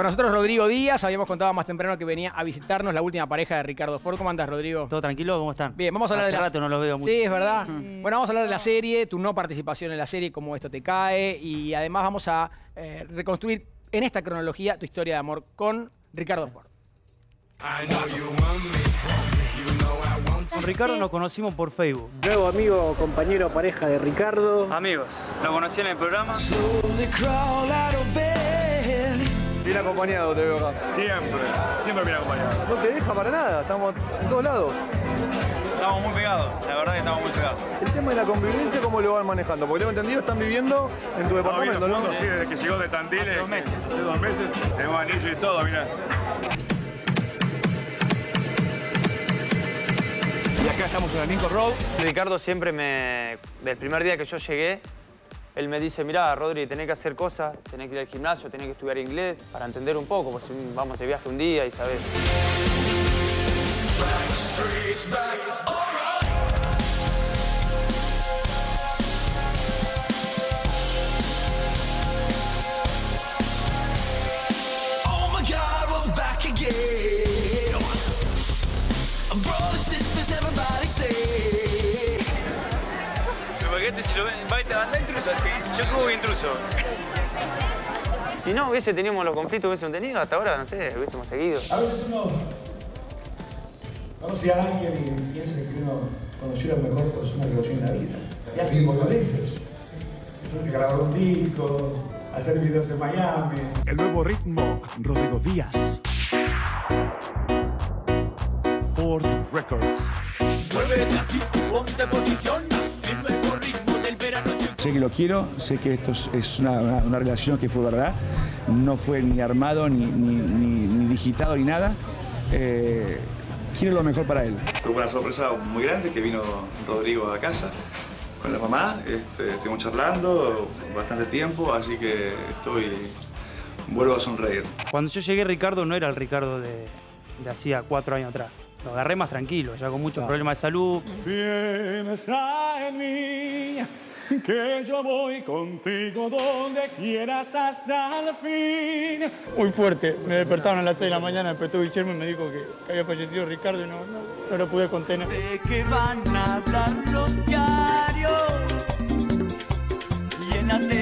Con nosotros Rodrigo Díaz, habíamos contado más temprano que venía a visitarnos la última pareja de Ricardo Ford. ¿Cómo andas, Rodrigo? ¿Todo tranquilo? ¿Cómo están? Bien, vamos a hablar de la... Sí, es verdad. Bueno, vamos a hablar de la serie, tu no participación en la serie, cómo esto te cae y además vamos a eh, reconstruir en esta cronología tu historia de amor con Ricardo Ford. Con Ricardo nos conocimos por Facebook. Nuevo amigo, compañero, pareja de Ricardo. Amigos, lo conocí en el programa. Bien acompañado te veo acá. Siempre, siempre bien acompañado. No te deja para nada, estamos en todos lados. Estamos muy pegados, la verdad que estamos muy pegados. El tema de la convivencia, ¿cómo lo van manejando? Porque tengo entendido, están viviendo en tu departamento, ¿no? sí, desde que llegó de Tandil. Hace dos meses. Hace dos meses. Tenemos anillo y todo, mirá. Y acá estamos en el Lincoln Road. Ricardo siempre me... Del primer día que yo llegué, él me dice, mira, Rodri, tenés que hacer cosas, tenés que ir al gimnasio, tenés que estudiar inglés para entender un poco, pues mm, vamos de viaje un día y sabés. si lo ven, intruso, sí. Yo como intruso. Si no hubiese tenido los conflictos que hubiésemos tenido, hasta ahora, no sé, hubiésemos seguido. A veces uno conoce a alguien y piensa que uno conoció a la mejor persona que conoció en la vida. Y hace boludeces. hace grabar un disco, hacer videos en Miami. El nuevo ritmo, Rodrigo Díaz. Ford Records. Vuelve casi ponte posición. Sé que lo quiero, sé que esto es una, relación que fue verdad, no fue ni armado, ni, ni, digitado, ni nada. Eh, quiero lo mejor para él. Fue una sorpresa muy grande que vino Rodrigo a casa con la mamá, este, estuvimos charlando bastante tiempo, así que estoy vuelvo a sonreír. Cuando yo llegué, Ricardo no era el Ricardo de, hacía cuatro años atrás. Lo agarré más tranquilo, ya con muchos ah. problemas de salud. está en mí. que yo voy contigo donde quieras hasta el fin. Muy fuerte, me despertaron a las 6 de la mañana, despertó Guillermo y me dijo que, había fallecido Ricardo y no, no, lo pude contener. ¿De van a hablar los diarios? Llénate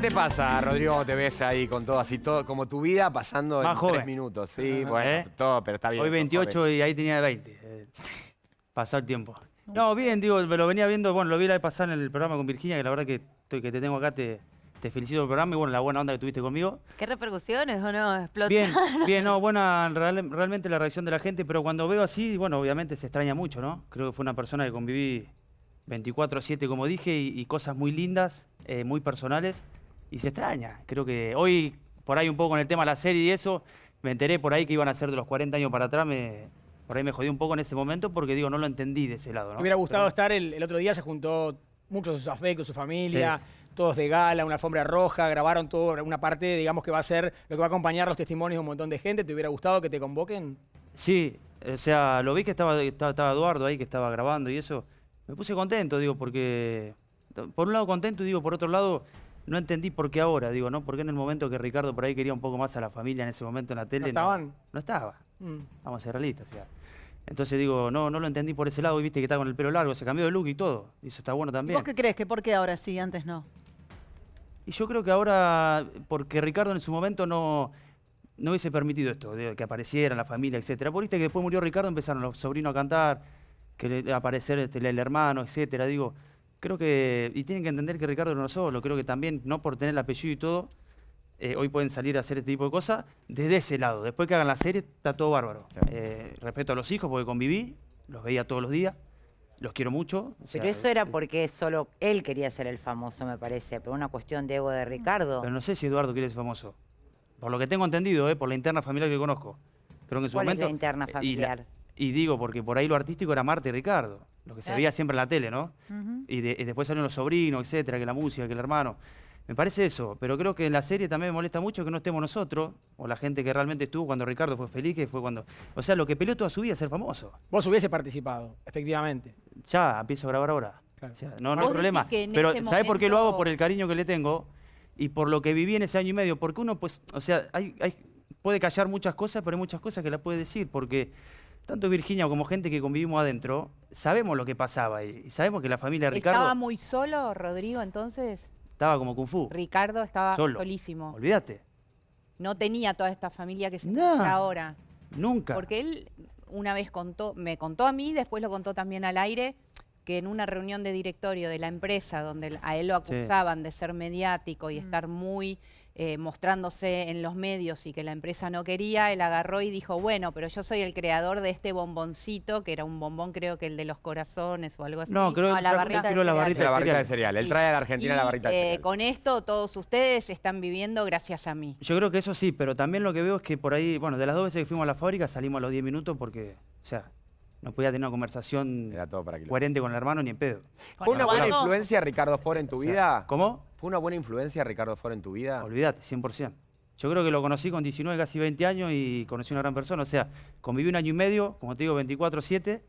te pasa, Rodrigo? Te ves ahí con todo así, todo como tu vida pasando en tres minutos. Sí, bueno, ¿Eh? todo, pero está bien. Hoy 28 y ahí tenía 20. Pasar el tiempo. No, bien, digo, me lo venía viendo, bueno, lo vi la vez pasada en el programa con Virginia, que la verdad que, estoy, que te tengo acá, te, felicito felicito el programa y bueno, la buena onda que tuviste conmigo. ¿Qué repercusiones o no? ¿Explotaron? Bien, bien, no, buena realmente la reacción de la gente, pero cuando veo así, bueno, obviamente se extraña mucho, ¿no? Creo que fue una persona que conviví 24-7, como dije, y, cosas muy lindas, eh, muy personales y se extraña. Creo que hoy, por ahí un poco con el tema de la serie y eso, me enteré por ahí que iban a ser de los 40 años para atrás, me, por ahí me jodí un poco en ese momento porque digo, no lo entendí de ese lado. ¿no? Me hubiera gustado estar el, otro día, se juntó muchos de sus afectos, su familia. todos de gala, una alfombra roja, grabaron todo, una parte, digamos, que va a ser lo que va a acompañar los testimonios de un montón de gente. ¿Te hubiera gustado que te convoquen? Sí, o sea, lo vi que estaba, Eduardo ahí, que estaba grabando y eso. Me puse contento, digo, porque... Por un lado contento, y, digo, por otro lado, no entendí por qué ahora, digo, ¿no? Porque en el momento que Ricardo por ahí quería un poco más a la familia en ese momento en la tele. ¿No estaban? No, estaba. Mm. Vamos a ser realistas, sea. Entonces digo, no, no lo entendí por ese lado y viste que está con el pelo largo, se cambió de look y todo. Y eso está bueno también. ¿Vos qué crees? ¿Que por qué ahora sí, antes no? Y yo creo que ahora, porque Ricardo en su momento no, no hubiese permitido esto, que apareciera la familia, etcétera. Por viste que después murió Ricardo, empezaron los sobrinos a cantar, que le, aparecer este, el hermano, etcétera. Digo, creo que, y tienen que entender que Ricardo no solo, creo que también, no por tener el apellido y todo, eh, hoy pueden salir a hacer este tipo de cosas desde ese lado. Después que hagan la serie, está todo bárbaro. Eh, respeto a los hijos, porque conviví, los veía todos los días, los quiero mucho. pero eso era eh, porque solo él quería ser el famoso, me parece, pero una cuestión de ego de Ricardo. Pero no sé si Eduardo quiere ser famoso. Por lo que tengo entendido, eh, por la interna familiar que conozco. Creo que en su momento. Es interna Y, digo, porque por ahí lo artístico era Marte y Ricardo lo que se veía siempre en la tele, ¿no? y, después salen los sobrinos, etcétera, que la música, que el hermano. Me parece eso, pero creo que en la serie también me molesta mucho que no estemos nosotros, o la gente que realmente estuvo cuando Ricardo fue feliz, que fue cuando... O sea, lo que peleó toda su vida es ser famoso. Vos hubiese participado, efectivamente. Ya, empiezo a grabar ahora. no, no hay problema. Pero este por qué lo hago? Por el cariño que le tengo y por lo que viví en ese año y medio. Porque uno, pues, o sea, hay, puede callar muchas cosas, pero hay muchas cosas que las puede decir. Porque tanto Virginia como gente que convivimos adentro, sabemos lo que pasaba y sabemos que la familia de Ricardo... ¿Estaba muy solo Rodrigo entonces? Estaba como Kung Fu. Ricardo estaba solísimo. Olvídate. No tenía toda esta familia que se no, ahora. Nunca. Porque él una vez contó, me contó a mí, después lo contó también al aire, que en una reunión de directorio de la empresa donde a él lo acusaban de ser mediático y mm. estar muy eh, mostrándose en los medios y que la empresa no quería, él agarró y dijo, bueno, pero yo soy el creador de este bomboncito, que era un bombón creo que el de los corazones o algo así. No, creo, que la, de cereal. Él trae a la Argentina la barrita de eh, cereal. con esto todos ustedes están viviendo gracias a mí. Yo creo que eso sí, pero también lo que veo es que por ahí, bueno, de las dos veces que fuimos a la fábrica salimos a los 10 minutos porque, o sea, no podía tener una conversación coherente con el hermano ni en pedo. ¿Fue una buena influencia Ricardo Ford en tu vida? ¿Cómo? ¿Fue una buena influencia Ricardo Foro en tu vida? Olvídate, 100%. Yo creo que lo conocí con 19, casi 20 años y conocí una gran persona. O sea, conviví un año y medio, como te digo, 24-7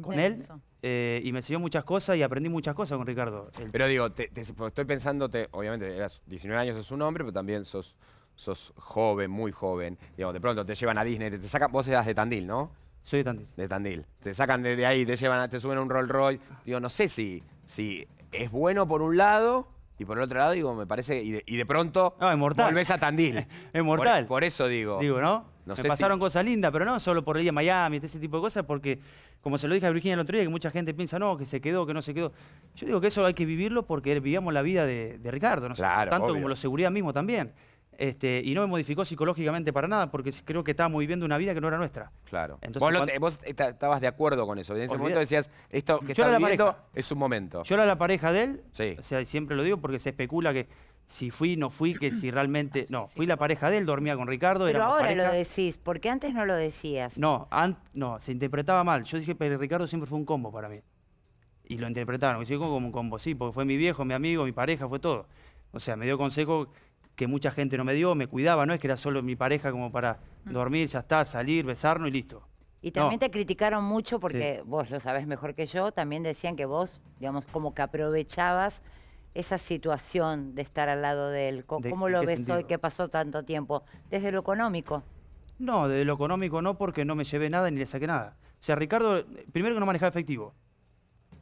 con él. Eh, y me enseñó muchas cosas y aprendí muchas cosas con Ricardo. Pero digo, te, pues, estoy pensando, obviamente, eras 19 años, sos un hombre, pero también sos, sos joven, muy joven. Digo, de pronto te llevan a Disney, te, sacan, vos eras de Tandil, ¿no? Soy de Tandil. De Tandil. Te sacan de, ahí, te llevan, te suben a un Roll Royce. Digo, no sé si, si es bueno por un lado y por el otro lado, digo, me parece. Y de, pronto. Volvés a Tandil. es mortal. Por, eso digo. Digo, ¿no? me pasaron cosas lindas, pero no solo por el día Miami, ese tipo de cosas, porque, como se lo dije a Virginia el otro día, que mucha gente piensa, no, que se quedó, que no se quedó. Yo digo que eso hay que vivirlo porque vivíamos la vida de, Ricardo, ¿no? Tanto como lo seguridad mismo también. Este, y no me modificó psicológicamente para nada porque creo que estábamos viviendo una vida que no era nuestra. Claro. vos, estabas de acuerdo con eso. En ese momento decías, esto que viviendo es un momento. Yo era la pareja de él. Sí. O sea, siempre lo digo porque se especula que si fui, no fui, que si realmente... Ah, no, fui la pareja de él, dormía con Ricardo. Pero ahora lo decís, porque antes no lo decías. No, no, se interpretaba mal. Yo dije, pero Ricardo siempre fue un combo para mí. Y lo interpretaron, como un combo, sí, porque fue mi viejo, mi amigo, mi pareja, fue todo. O sea, me dio consejo que mucha gente no me dio, me cuidaba, no es que era solo mi pareja como para mm. dormir, ya está, salir, besarnos y listo. Y también te criticaron mucho porque vos lo sabés mejor que yo, también decían que vos, digamos, como que aprovechabas esa situación de estar al lado de él. ¿Cómo, lo ves hoy que pasó tanto tiempo? ¿Desde lo económico? No, desde lo económico no, porque no me llevé nada ni le saqué nada. O sea, Ricardo, primero que no manejaba efectivo.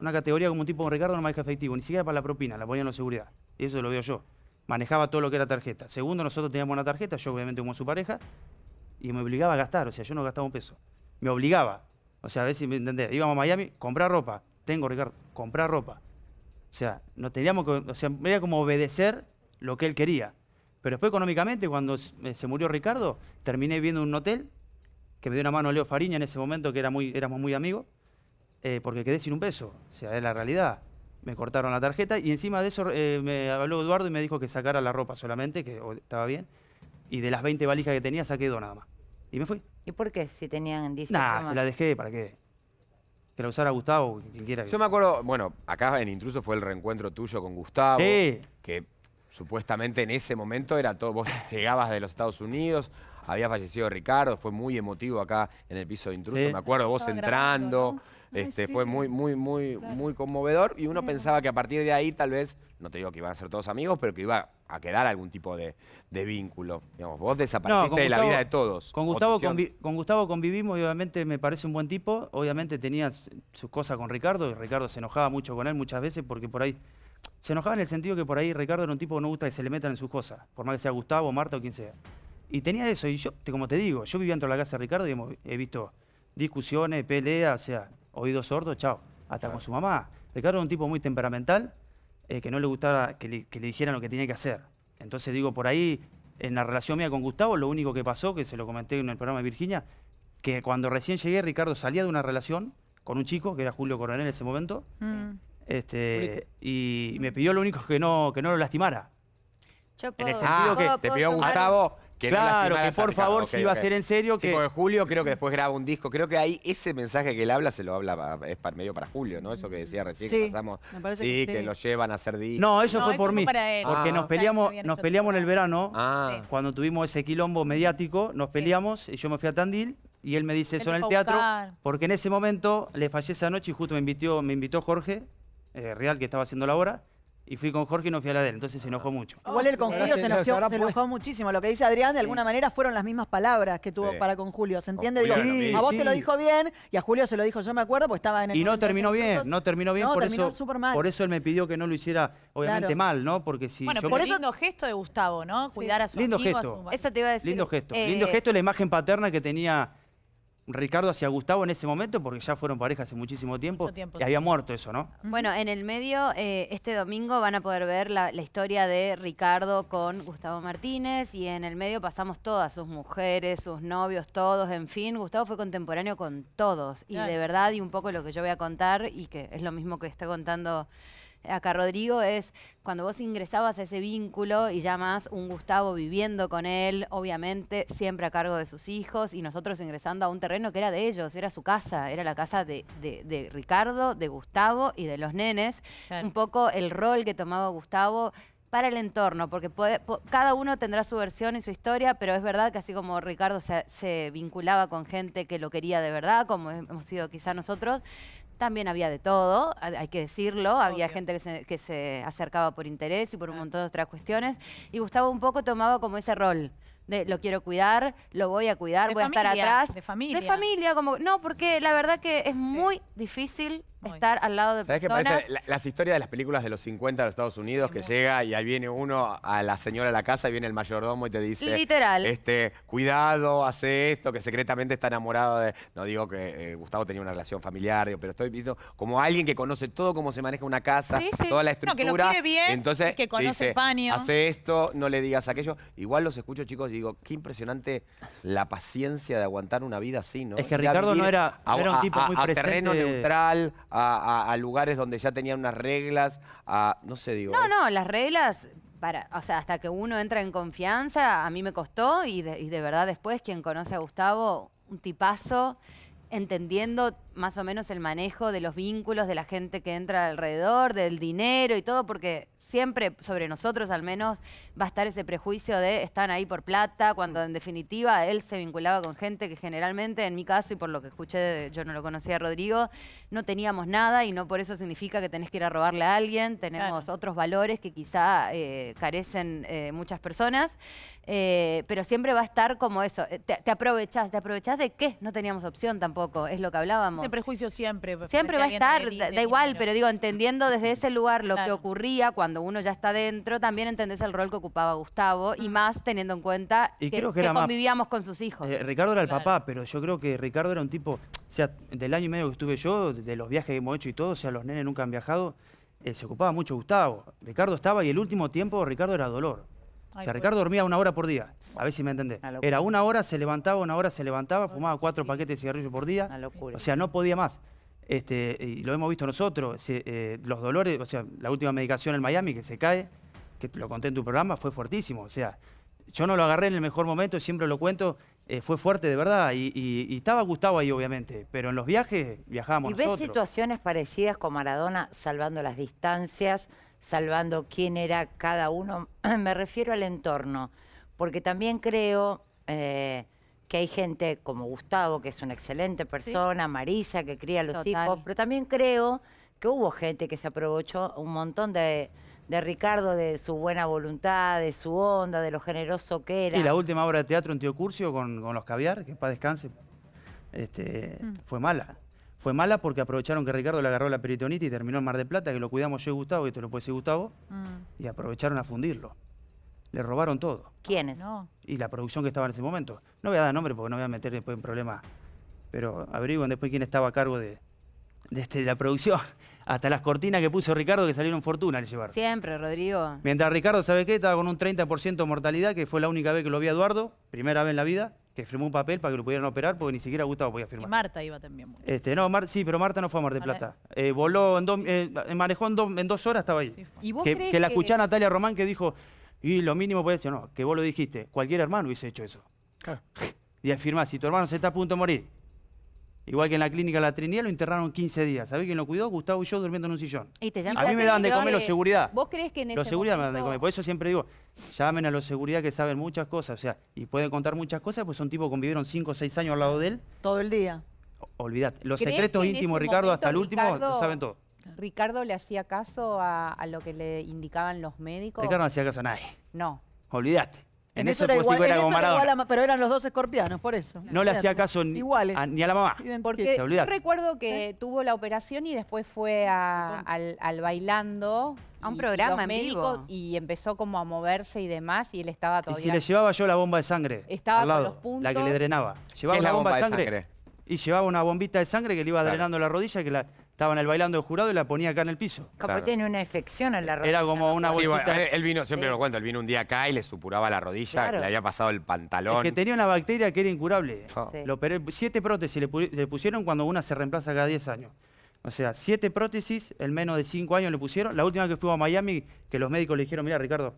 Una categoría como un tipo como Ricardo no maneja efectivo, ni siquiera para la propina, la ponían en la seguridad. Y eso lo veo yo manejaba todo lo que era tarjeta. Segundo, nosotros teníamos una tarjeta, yo obviamente como su pareja, y me obligaba a gastar, o sea, yo no gastaba un peso. Me obligaba. O sea, a ver si me entendés, íbamos a Miami, comprar ropa. Tengo, Ricardo, comprar ropa. O sea, no teníamos que, o sea, era como obedecer lo que él quería. Pero después económicamente, cuando eh, se murió Ricardo, terminé viendo un hotel que me dio una mano Leo Fariña en ese momento, que era muy, éramos muy amigos, eh, porque quedé sin un peso. O sea, es la realidad me cortaron la tarjeta y encima de eso eh, me habló Eduardo y me dijo que sacara la ropa solamente, que estaba bien, y de las 20 valijas que tenía saqué dos nada más. Y me fui. ¿Y por qué? Si tenían 10 Nada, se la dejé, ¿para qué? Que la usara Gustavo, quien quiera. Yo me acuerdo, bueno, acá en Intruso fue el reencuentro tuyo con Gustavo. Que supuestamente en ese momento era todo, vos llegabas de los Estados Unidos, había fallecido Ricardo, fue muy emotivo acá en el piso de Intruso, me acuerdo vos entrando. Este, fue muy, muy, muy, muy conmovedor y uno pensaba que a partir de ahí tal vez, no te digo que iban a ser todos amigos, pero que iba a quedar algún tipo de, vínculo. Digamos, vos desapareciste de la vida de todos. Con Gustavo, con Gustavo convivimos y obviamente me parece un buen tipo. Obviamente tenía sus cosas con Ricardo y Ricardo se enojaba mucho con él muchas veces porque por ahí... Se enojaba en el sentido que por ahí Ricardo era un tipo que no gusta que se le metan en sus cosas, por más que sea Gustavo, Marta o quien sea. Y tenía eso, y yo, como te digo, yo vivía dentro de la casa de Ricardo y he visto discusiones, peleas, o sea, oído sordo, chao. Hasta con su mamá. Ricardo era un tipo muy temperamental, eh, que no le gustaba que le, dijeran lo que tenía que hacer. Entonces digo, por ahí, en la relación mía con Gustavo, lo único que pasó, que se lo comenté en el programa de Virginia, que cuando recién llegué, Ricardo salía de una relación con un chico, que era Julio Coronel en ese momento, mm. este, y me pidió lo único que no, que no lo lastimara. en el sentido ah, que te pidió Gustavo claro, que por favor, si a ser en serio, que... 5 de julio creo que después graba un disco. Creo que ahí ese mensaje que él habla se lo habla, es para medio para Julio, ¿no? Eso que decía recién que pasamos. sí, que, lo llevan a hacer disco. No, eso fue por mí. porque nos ah. peleamos, nos peleamos en el verano, ah. cuando tuvimos ese quilombo mediático, nos peleamos y yo me fui a Tandil y él me dice eso en el teatro. Porque en ese momento le fallé esa noche y justo me invitó, me invitó Jorge, eh, Real, que estaba haciendo la obra y fui con Jorge y no fui a la de él, entonces se enojó mucho. Igual el ah, con Julio se enojó, muchísimo. Lo que dice Adrián, de alguna manera, fueron las mismas palabras que tuvo para con Julio. ¿Se entiende? Digo, a vos te lo dijo bien y a Julio se lo dijo, yo me acuerdo, porque estaba en el. Y no terminó bien, no terminó bien, por, terminó eso, mal. por eso él me pidió que no lo hiciera, obviamente, mal, ¿no? Porque si. Bueno, por eso eso. Lindo gesto de Gustavo, ¿no? Cuidar a su lindo gesto. Eso te iba a decir. Lindo gesto. Eh, lindo gesto la imagen paterna que tenía Ricardo hacia Gustavo en ese momento, porque ya fueron pareja hace muchísimo tiempo, y había muerto eso, ¿no? Bueno, en el medio, eh, este domingo van a poder ver la, historia de Ricardo con Gustavo Martínez, y en el medio pasamos todas, sus mujeres, sus novios, todos, en fin, Gustavo fue contemporáneo con todos, y de verdad, y un poco lo que yo voy a contar, y que es lo mismo que está contando acá, Rodrigo, es cuando vos ingresabas a ese vínculo y ya más un Gustavo viviendo con él, obviamente siempre a cargo de sus hijos y nosotros ingresando a un terreno que era de ellos, era su casa, era la casa de, Ricardo, de Gustavo y de los nenes. Un poco el rol que tomaba Gustavo para el entorno, porque cada uno tendrá su versión y su historia, pero es verdad que así como Ricardo se, se vinculaba con gente que lo quería de verdad, como hemos sido quizá nosotros, también había de todo, hay que decirlo, había gente que se, que se, acercaba por interés y por un ah. montón de otras cuestiones, y Gustavo un poco tomaba como ese rol de lo quiero cuidar, lo voy a cuidar, voy a estar atrás. De familia. De familia, como. No, porque la verdad que es muy difícil estar al lado de ¿Sabés Qué parece? las historias de las películas de los 50 de los Estados Unidos que llega y ahí viene uno a la señora a la casa y viene el mayordomo y te dice. Literal. Este, cuidado, hace esto, que secretamente está enamorado de. No digo que eh, Gustavo tenía una relación familiar, pero estoy viendo como alguien que conoce todo cómo se maneja una casa, toda la estructura. que lo bien, entonces, que conoce dice, Hace esto, no le digas aquello. Igual los escucho, chicos, digo, qué impresionante la paciencia de aguantar una vida así, ¿no? Es que Ricardo no era, un tipo a, muy a, terreno neutral, a, lugares donde ya tenían unas reglas, a, no sé, digo... No, no, las reglas... Para, o sea, hasta que uno entra en confianza, a mí me costó y de, y de verdad después quien conoce a Gustavo, un tipazo, entendiendo más o menos el manejo de los vínculos de la gente que entra alrededor, del dinero y todo, porque siempre sobre nosotros al menos va a estar ese prejuicio de están ahí por plata, cuando en definitiva él se vinculaba con gente que generalmente, en mi caso y por lo que escuché, yo no lo conocía a Rodrigo, no teníamos nada y no por eso significa que tenés que ir a robarle a alguien, tenemos otros valores que quizá eh, carecen eh, muchas personas, eh, pero siempre va a estar como eso, te, te aprovechás, te aprovechás de qué, no teníamos opción tampoco, es lo que hablábamos prejuicio siempre. Pues, siempre va a estar, da, igual, pero digo, entendiendo desde ese lugar lo que ocurría cuando uno ya está dentro, también entendés el rol que ocupaba Gustavo y ah. más teniendo en cuenta que, convivíamos con sus hijos. Eh, Ricardo era el papá, pero yo creo que Ricardo era un tipo, o sea, del año y medio que estuve yo, de los viajes que hemos hecho y todo, o sea, los nenes nunca han viajado, eh, se ocupaba mucho Gustavo. Ricardo estaba y el último tiempo Ricardo era dolor o sea, Ricardo dormía una hora por día, a ver si me entendés. Era una hora, se levantaba, una hora se levantaba, fumaba cuatro paquetes de cigarrillos por día. Una locura. O sea, no podía más. Este, y lo hemos visto nosotros, eh, los dolores, o sea, la última medicación en Miami que se cae, que lo conté en tu programa, fue fuertísimo. O sea, yo no lo agarré en el mejor momento, siempre lo cuento, eh, fue fuerte de verdad y, estaba Gustavo ahí obviamente, pero en los viajes viajábamos ¿Y ves situaciones parecidas con Maradona salvando las distancias? salvando quién era cada uno, me refiero al entorno, porque también creo eh, que hay gente como Gustavo, que es una excelente persona, Marisa, que cría a los hijos, pero también creo que hubo gente que se aprovechó un montón de, Ricardo, de su buena voluntad, de su onda, de lo generoso que era. Y la última obra de teatro en Tío Curcio con, los caviar, que para descanse, este, mm. fue mala fue mala porque aprovecharon que Ricardo le agarró la peritonitis y terminó en Mar de Plata, que lo cuidamos yo y Gustavo, y esto lo puede decir Gustavo, mm. y aprovecharon a fundirlo. Le robaron todo. ¿Quiénes? No. Y la producción que estaba en ese momento. No voy a dar nombre porque no voy a meter después en problemas, pero averigüen después quién estaba a cargo de, este, la producción. Hasta las cortinas que puso Ricardo que salieron fortuna al llevar. Siempre, Rodrigo. Mientras Ricardo, ¿sabe qué? Estaba con un 30% de mortalidad, que fue la única vez que lo vi a Eduardo, primera vez en la vida que firmó un papel para que lo pudieran operar porque ni siquiera Gustavo podía firmar. Y Marta iba también. Muy Este, no, sí, pero Marta no fue a Mar del Plata. Eh, voló, en dos, eh, eh, manejó en, dos horas, estaba ahí. que, la escuché Natalia Román que dijo, y lo mínimo puede ser, no, que vos lo dijiste, cualquier hermano hubiese hecho eso. Claro. Y afirmás, si tu hermano se está a punto de morir Igual que en la clínica La Trinidad lo enterraron 15 días. ¿Sabés quién lo cuidó? Gustavo y yo durmiendo en un sillón. a mí me dan de comer los seguridad. ¿Vos crees que en Los este seguridad me dan de comer. Por eso siempre digo, llamen a los seguridad que saben muchas cosas. O sea, y pueden contar muchas cosas, pues son tipos que convivieron 5 o 6 años al lado de él. Todo el día. Olvidate. Los secretos íntimos, Ricardo, hasta el último, lo saben todo. ¿Ricardo le hacía caso a, lo que le indicaban los médicos? Ricardo no hacía caso a nadie. No. Olvidate. En, eso, era igual, era pero eran los dos escorpianos, por eso. No, le hacía caso ni, a, la mamá. Porque yo recuerdo que tuvo la operación y después fue al, bailando. A un programa médico Y empezó como a moverse y demás y él estaba todavía... Y si le llevaba yo la bomba de sangre Estaba al los puntos. La que le drenaba. Llevaba la bomba, de sangre. Y llevaba una bombita de sangre que le iba drenando la rodilla y que la Estaban el bailando del jurado y la ponía acá en el piso. Como tiene una infección en la rodilla. Era como una Sí, él vino, siempre me lo cuento, él vino un día acá y le supuraba la rodilla, le había pasado el pantalón... Es que tenía una bacteria que era incurable. siete prótesis le, pusieron cuando una se reemplaza cada 10 años. O sea, siete prótesis el menos de 5 años le pusieron. La última que fui a Miami, que los médicos le dijeron, mira Ricardo,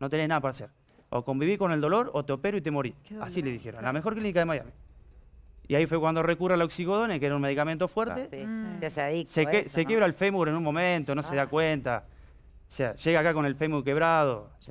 no tenés nada para hacer. O conviví con el dolor o te opero y te morí. Así le dijeron. La mejor clínica de Miami. Y ahí fue cuando recurre al oxicodone, que era un medicamento fuerte. Ah, mm. Se, se quiebra el fémur en un momento, no se da ah. cuenta. O sea, llega acá con el fémur quebrado. O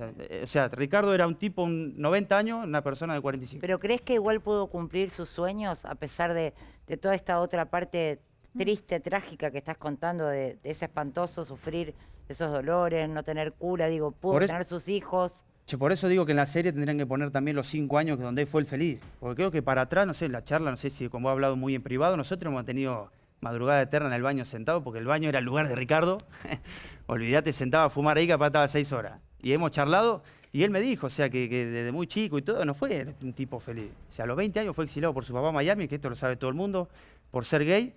sea, eh, Ricardo era un tipo, un 90 años, una persona de 45. ¿Pero crees que igual pudo cumplir sus sueños a pesar de, toda esta otra parte mm. triste, trágica que estás contando de, ese espantoso sufrir esos dolores, no tener cura? Digo, pudo tener sus hijos. Che, por eso digo que en la serie tendrían que poner también los cinco años que donde fue el feliz. Porque creo que para atrás, no sé, en la charla, no sé si como ha hablado muy en privado, nosotros hemos tenido madrugada eterna en el baño sentado, porque el baño era el lugar de Ricardo. Olvídate, sentaba a fumar ahí, capaz estaba seis horas. Y hemos charlado, y él me dijo, o sea, que, desde muy chico y todo, no fue un tipo feliz. O sea, a los 20 años fue exilado por su papá a Miami, que esto lo sabe todo el mundo, por ser gay,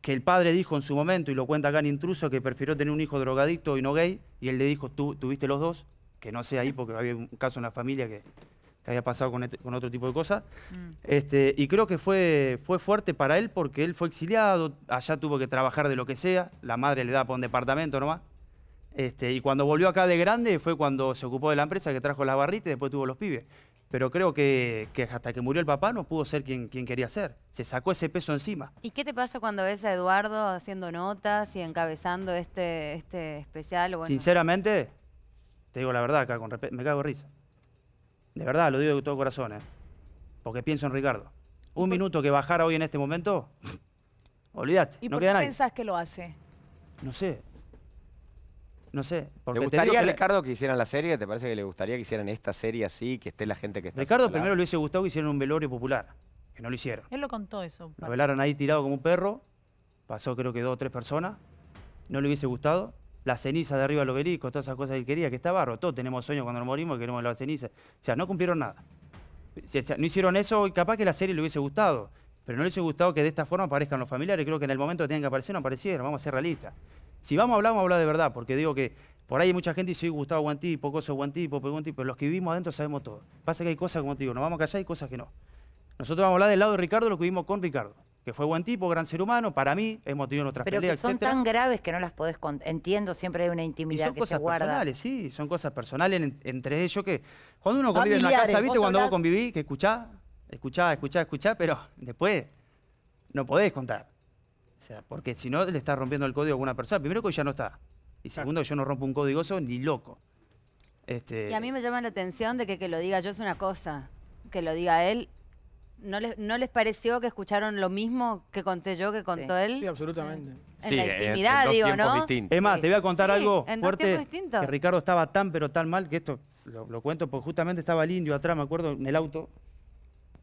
que el padre dijo en su momento, y lo cuenta acá en Intruso, que prefirió tener un hijo drogadicto y no gay, y él le dijo, tú tuviste los dos, que no sea ahí porque había un caso en la familia que, había pasado este, con, otro tipo de cosas. Mm. Este, y creo que fue, fue fuerte para él porque él fue exiliado, allá tuvo que trabajar de lo que sea, la madre le da por un departamento nomás. Este, y cuando volvió acá de grande fue cuando se ocupó de la empresa que trajo las barritas y después tuvo los pibes. Pero creo que, hasta que murió el papá no pudo ser quien, quien quería ser. Se sacó ese peso encima. ¿Y qué te pasa cuando ves a Eduardo haciendo notas y encabezando este, este especial? Sinceramente, te digo la verdad acá, con me cago de risa. De verdad, lo digo de todo corazón, ¿eh? porque pienso en Ricardo. Un minuto que bajara hoy en este momento, olvídate, ¿Y por qué pensás que lo hace? No sé. No sé. ¿Le gustaría a Ricardo que hicieran la serie? ¿Te parece que le gustaría que hicieran esta serie así, que esté la gente que está Ricardo primero le hubiese gustado que hicieran un velorio popular, que no lo hicieron. Él lo contó eso. Lo velaron ahí tirado como un perro, pasó creo que dos o tres personas, no le hubiese gustado la ceniza de arriba del obelisco, todas esas cosas que quería, que está barro. Todos tenemos sueños cuando nos morimos y queremos la ceniza. O sea, no cumplieron nada. no hicieron eso, capaz que la serie le hubiese gustado, pero no le hubiese gustado que de esta forma aparezcan los familiares. Creo que en el momento que tenían que aparecer no aparecieron, vamos a ser realistas. Si vamos a hablar, vamos a hablar de verdad, porque digo que por ahí hay mucha gente y soy Gustavo Guantí, poco soy Guantí, poco Guantí, pero los que vivimos adentro sabemos todo. Pasa que hay cosas, como te digo, nos vamos a callar y cosas que no. Nosotros vamos a hablar del lado de Ricardo, lo que vivimos con Ricardo que fue buen tipo, gran ser humano, para mí hemos tenido otras Pero que son tan graves que no las podés contar. entiendo, siempre hay una intimidad y son cosas personales, sí, son cosas personales entre ellos que cuando uno convive en una casa, ¿viste? cuando vos convivís, que escuchá, escuchá, escuchá, escuchá, pero después no podés contar. O sea, porque si no le estás rompiendo el código a alguna persona, primero que ya no está. Y segundo, yo no rompo un código eso ni loco. Este, y a mí me llama la atención de que que lo diga yo es una cosa, que lo diga él ¿No les, pareció que escucharon lo mismo que conté yo, que contó él? Sí, absolutamente. En la digo, ¿no? Es más, te voy a contar algo fuerte. Que Ricardo estaba tan pero tan mal que esto lo, cuento porque justamente estaba el indio atrás, me acuerdo, en el auto.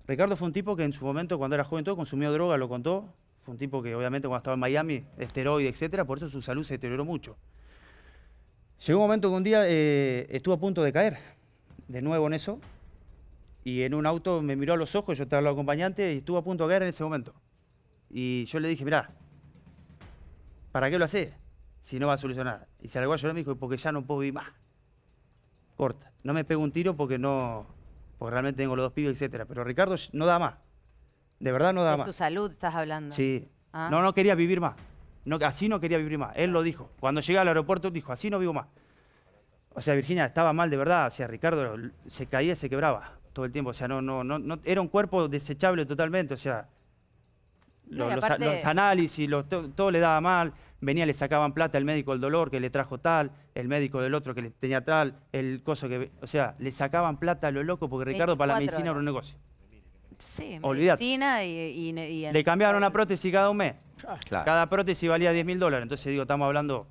Ricardo fue un tipo que en su momento, cuando era joven, todo consumió droga, lo contó. Fue un tipo que obviamente cuando estaba en Miami, esteroide, etcétera, por eso su salud se deterioró mucho. Llegó un momento que un día eh, estuvo a punto de caer, de nuevo en eso, y en un auto me miró a los ojos, yo estaba al acompañante y estuvo a punto de caer en ese momento. Y yo le dije, mirá, ¿para qué lo hace Si no va a solucionar. Y se algo a me dijo, porque ya no puedo vivir más. Corta. No me pego un tiro porque no. Porque realmente tengo los dos pibes, etcétera. Pero Ricardo no da más. De verdad no da de más. su salud estás hablando. Sí. Ah. No, no quería vivir más. No, así no quería vivir más. Él lo dijo. Cuando llegué al aeropuerto dijo, así no vivo más. O sea, Virginia estaba mal de verdad. O sea, Ricardo se caía, se quebraba todo el tiempo. O sea, no, no, no, no era un cuerpo desechable totalmente. O sea, los, análisis, todo, le daba mal. Venía, le sacaban plata al médico del dolor que le trajo tal, el médico del otro que le tenía tal, el coso que. O sea, le sacaban plata a lo loco porque Ricardo para la medicina era un negocio. Sí, medicina y, Le cambiaron una prótesis cada un mes. Cada prótesis valía 10 mil dólares. Entonces digo, estamos hablando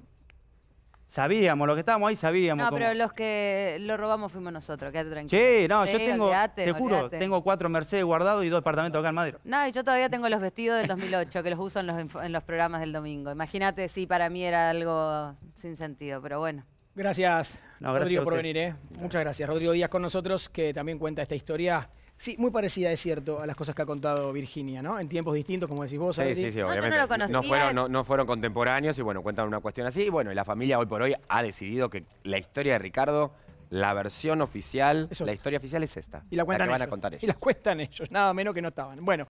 Sabíamos, lo que estábamos ahí sabíamos. No, pero los que lo robamos fuimos nosotros, quédate tranquilo. Sí, no, yo tengo, te juro, tengo cuatro Mercedes guardados y dos departamentos acá en Madero. No, y yo todavía tengo los vestidos del 2008, que los uso en los, en los programas del domingo. Imagínate si para mí era algo sin sentido, pero bueno. Gracias, gracias Rodrigo, por venir. ¿eh? Muchas gracias. Rodrigo Díaz con nosotros, que también cuenta esta historia Sí, muy parecida, es cierto, a las cosas que ha contado Virginia, ¿no? En tiempos distintos, como decís vos. Sí, sí, sí, obviamente. No, no, fueron, contemporáneos y bueno, cuentan una cuestión así. Y bueno, y la familia hoy por hoy ha decidido que la historia de Ricardo la versión oficial, la historia oficial es esta. Y la cuentan van a contar ellos. Y la cuentan ellos, nada menos que no estaban. Bueno,